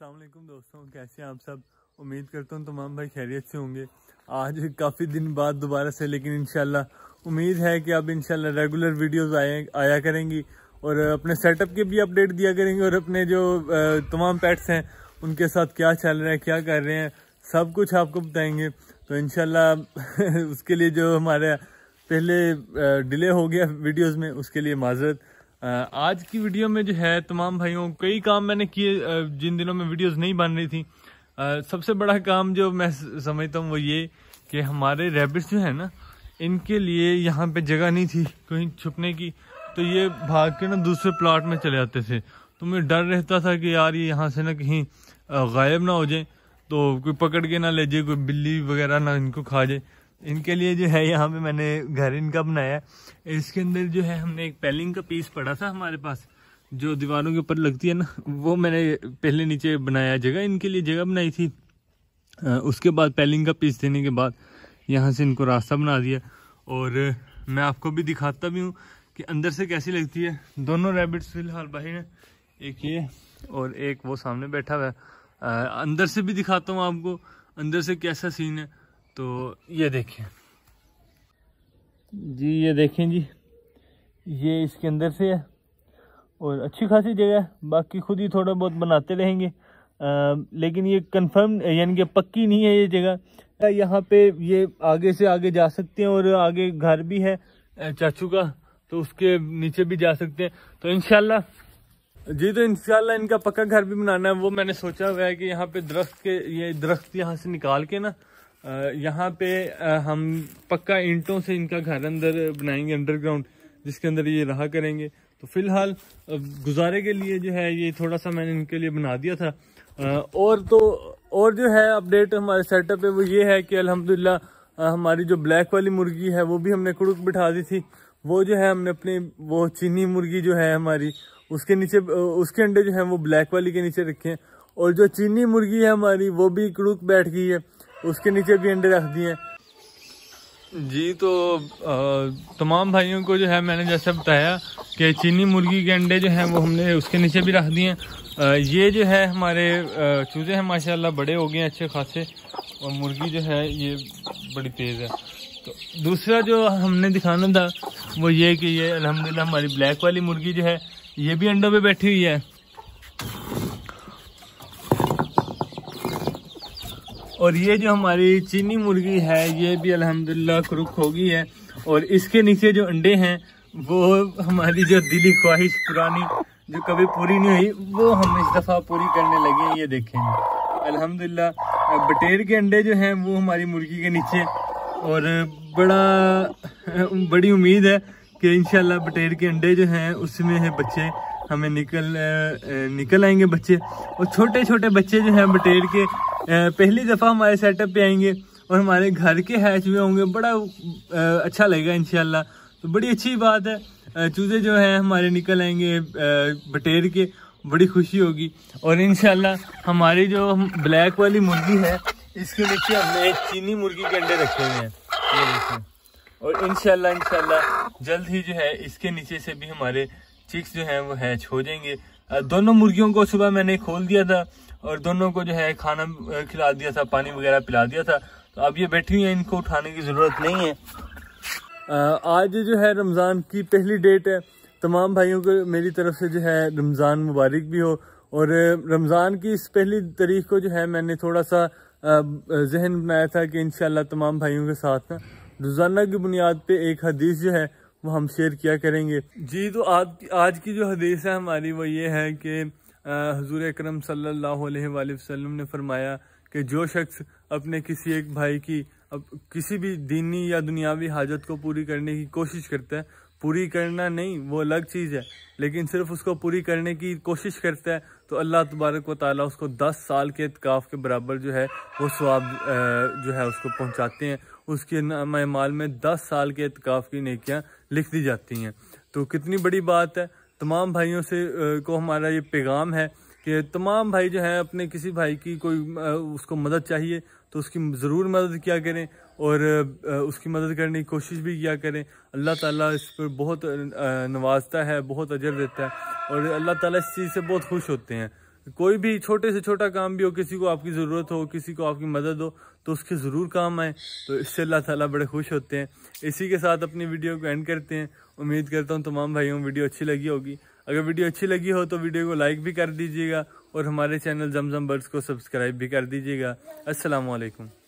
असलम दोस्तों कैसे हैं आप सब उम्मीद करता हूँ तमाम भाई खैरियत से होंगे आज काफ़ी दिन बाद दोबारा से लेकिन इन उम्मीद है कि अब इन रेगुलर वीडियोस आए आया करेंगी और अपने सेटअप के भी अपडेट दिया करेंगे और अपने जो तमाम पेट्स हैं उनके साथ क्या चल रहा है क्या कर रहे हैं सब कुछ आपको बताएंगे तो इन उसके लिए जो हमारे पहले डिले हो गया वीडियोज़ में उसके लिए माजरत आज की वीडियो में जो है तमाम भाइयों कई काम मैंने किए जिन दिनों में वीडियोस नहीं बन रही थी सबसे बड़ा काम जो मैं समझता हूँ वो ये कि हमारे रैबिट्स जो है ना इनके लिए यहाँ पे जगह नहीं थी कहीं छुपने की तो ये भाग के ना दूसरे प्लाट में चले जाते थे तो मैं डर रहता था कि यार ये यहाँ से ना कहीं गायब ना हो जाए तो कोई पकड़ के ना ले जाए कोई बिल्ली वगैरह ना इनको खा जाए इनके लिए जो है यहाँ पे मैंने घर इनका बनाया है इसके अंदर जो है हमने एक पेलिंग का पीस पड़ा था हमारे पास जो दीवारों के ऊपर लगती है ना वो मैंने पहले नीचे बनाया जगह इनके लिए जगह बनाई थी उसके बाद पेलिंग का पीस देने के बाद यहाँ से इनको रास्ता बना दिया और मैं आपको भी दिखाता भी हूँ कि अंदर से कैसी लगती है दोनों रेबिट्स फिलहाल बाहर हैं एक ये और एक वो सामने बैठा हुआ है अंदर से भी दिखाता हूँ आपको अंदर से कैसा सीन है तो ये देखें जी ये देखें जी ये इसके अंदर से है और अच्छी खासी जगह है बाकी खुद ही थोड़ा बहुत बनाते रहेंगे आ, लेकिन ये कंफर्म यानी कि पक्की नहीं है ये जगह यहाँ पे ये आगे से आगे जा सकते हैं और आगे घर भी है चाचू का तो उसके नीचे भी जा सकते हैं तो इनशाला जी तो इनशाला इनका पक्का घर भी बनाना है वो मैंने सोचा हुआ है कि यहाँ पे दरख्त के ये दरख्त यहाँ से निकाल के ना यहाँ पे हम पक्का ईंटों से इनका घर अंदर बनाएंगे अंडरग्राउंड जिसके अंदर ये रहा करेंगे तो फिलहाल गुजारे के लिए जो है ये थोड़ा सा मैंने इनके लिए बना दिया था और तो और जो है अपडेट हमारे सेटअप पे वो ये है कि अल्हम्दुलिल्लाह हमारी जो ब्लैक वाली मुर्गी है वो भी हमने कुड़क बिठा दी थी वो जो है हमने अपनी वो चीनी मुर्गी जो है हमारी उसके नीचे उसके अंडे जो है वो ब्लैक वाली के नीचे रखे हैं और जो चीनी मुर्गी है हमारी वो भी कुड़ुक बैठ गई है उसके नीचे भी अंडे रख दिए जी तो तमाम भाइयों को जो है मैंने जैसा बताया कि चीनी मुर्गी के अंडे जो हैं वो हमने उसके नीचे भी रख दिए ये जो है हमारे चूज़े हैं माशाल्लाह बड़े हो गए हैं अच्छे खासे और मुर्गी जो है ये बड़ी तेज़ है तो दूसरा जो हमने दिखाना था वो ये कि ये अलहमदिल्ला हमारी ब्लैक वाली मुर्गी जो है ये भी अंडों पर बैठी हुई है और ये जो हमारी चीनी मुर्गी है ये भी अल्हम्दुलिल्लाह क्रुक हो गई है और इसके नीचे जो अंडे हैं वो हमारी जो दिली ख्वाहिश पुरानी जो कभी पूरी नहीं हुई वो हम इस दफ़ा पूरी करने लगे हैं ये देखेंगे अलहमदिल्ला बटेर के अंडे जो हैं वो हमारी मुर्गी के नीचे और बड़ा बड़ी उम्मीद है कि इन बटेर के अंडे जो हैं उसमें है बच्चे हमें निकल निकल आएंगे बच्चे और छोटे छोटे बच्चे जो हैं बटेर के पहली दफ़ा हमारे सेटअप पे आएंगे और हमारे घर के हैच हुए होंगे बड़ा अच्छा लगेगा इनशाला तो बड़ी अच्छी बात है चूज़े जो हैं हमारे निकल आएंगे बटेर के बड़ी खुशी होगी और इन हमारी जो ब्लैक वाली मुर्गी है इसके नीचे हमने चीनी मुर्गी के अंडे रखे हुए हैं और इनशाला इनशाला जल्द ही जो है इसके नीचे से भी हमारे चिक्स जो हैं वो हैच हो जाएंगे दोनों मुर्गियों को सुबह मैंने खोल दिया था और दोनों को जो है खाना खिला दिया था पानी वगैरह पिला दिया था तो अब ये बैठी हुई हैं इनको उठाने की ज़रूरत नहीं है आज जो है रमज़ान की पहली डेट है तमाम भाइयों को मेरी तरफ से जो है रमज़ान मुबारक भी हो और रमज़ान की इस पहली तारीख को जो है मैंने थोड़ा सा जहन बनाया था कि इन तमाम भाइयों के साथ ना रोज़ाना की बुनियाद पर एक हदीस जो है वो हम शेयर किया करेंगे जी तो आज आज की जो हदीस है हमारी वो ये है कि हजूर अक्रम सल्लाम ने फरमाया कि जो शख्स अपने किसी एक भाई की अब किसी भी दीनी या दुनियावी हाजत को पूरी करने की कोशिश करता है पूरी करना नहीं वो अलग चीज़ है लेकिन सिर्फ उसको पूरी करने की कोशिश करता है तो अल्लाह तबारक व ताली उसको दस साल के इतकाफ़ के बराबर जो है वो स्वाब जो है उसको पहुँचाते हैं उसके माल में दस साल के एतकाफ़ की नकियाँ लिख दी जाती हैं तो कितनी बड़ी बात है तमाम भाइयों से को हमारा ये पैगाम है कि तमाम भाई जो हैं अपने किसी भाई की कोई उसको मदद चाहिए तो उसकी ज़रूर मदद किया करें और उसकी मदद करने की कोशिश भी किया करें अल्लाह ताला इस पर बहुत नवाजता है बहुत अजर देता है और अल्लाह ताला इस चीज़ से बहुत खुश होते हैं कोई भी छोटे से छोटा काम भी हो किसी को आपकी ज़रूरत हो किसी को आपकी मदद हो तो उसके ज़रूर काम आए तो इससे अल्लाह ताला बड़े खुश होते हैं इसी के साथ अपनी वीडियो को एंड करते हैं उम्मीद करता हूँ तमाम भाइयों को वीडियो अच्छी लगी होगी अगर वीडियो अच्छी लगी हो तो वीडियो को लाइक भी कर दीजिएगा और हमारे चैनल जमजम बर्ड्स को सब्सक्राइब भी कर दीजिएगा असलकम